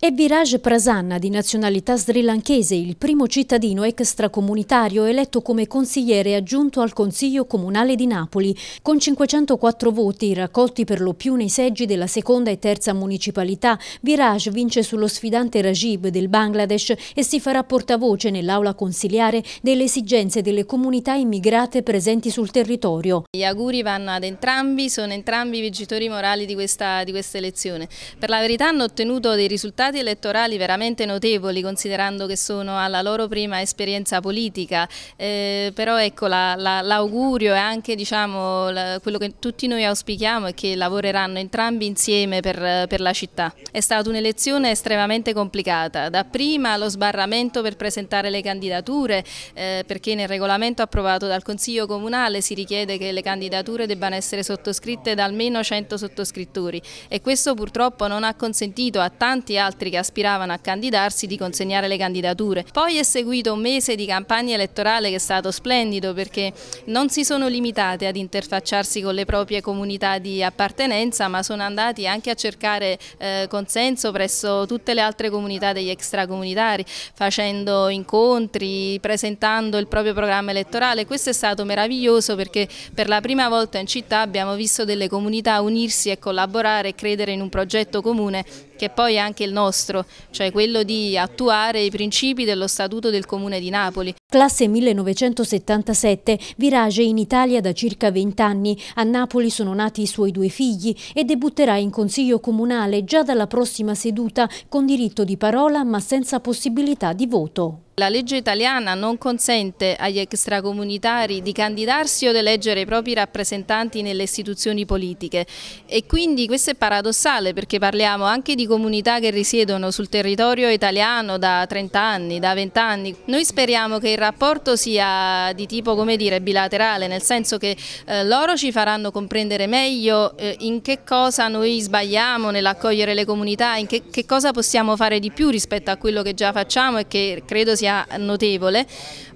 È Viraj Prasanna, di nazionalità srilanchese, il primo cittadino extracomunitario eletto come consigliere aggiunto al Consiglio Comunale di Napoli, con 504 voti raccolti per lo più nei seggi della seconda e terza municipalità. Viraj vince sullo sfidante Rajib del Bangladesh e si farà portavoce nell'aula consiliare delle esigenze delle comunità immigrate presenti sul territorio. Gli auguri vanno ad entrambi, sono entrambi i vincitori morali di questa, di questa elezione. Per la verità hanno ottenuto dei risultati risultati elettorali veramente notevoli considerando che sono alla loro prima esperienza politica, eh, però ecco l'augurio la, la, e anche diciamo, la, quello che tutti noi auspichiamo è che lavoreranno entrambi insieme per, per la città. È stata un'elezione estremamente complicata, da prima lo sbarramento per presentare le candidature eh, perché nel regolamento approvato dal Consiglio Comunale si richiede che le candidature debbano essere sottoscritte da almeno 100 sottoscrittori e questo purtroppo non ha consentito a tanti altri altri che aspiravano a candidarsi di consegnare le candidature. Poi è seguito un mese di campagna elettorale che è stato splendido perché non si sono limitate ad interfacciarsi con le proprie comunità di appartenenza ma sono andati anche a cercare eh, consenso presso tutte le altre comunità degli extracomunitari facendo incontri, presentando il proprio programma elettorale. Questo è stato meraviglioso perché per la prima volta in città abbiamo visto delle comunità unirsi e collaborare e credere in un progetto comune che poi è anche il nostro nostro, cioè quello di attuare i principi dello Statuto del Comune di Napoli. Classe 1977, Virage in Italia da circa 20 anni, a Napoli sono nati i suoi due figli e debutterà in Consiglio Comunale già dalla prossima seduta con diritto di parola ma senza possibilità di voto. La legge italiana non consente agli extracomunitari di candidarsi o di eleggere i propri rappresentanti nelle istituzioni politiche e quindi questo è paradossale perché parliamo anche di comunità che risiedono sul territorio italiano da 30 anni, da 20 anni. Noi speriamo che il rapporto sia di tipo come dire, bilaterale, nel senso che eh, loro ci faranno comprendere meglio eh, in che cosa noi sbagliamo nell'accogliere le comunità, in che, che cosa possiamo fare di più rispetto a quello che già facciamo e che credo sia sia notevole,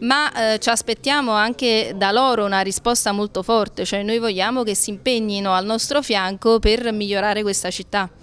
ma eh, ci aspettiamo anche da loro una risposta molto forte, cioè noi vogliamo che si impegnino al nostro fianco per migliorare questa città.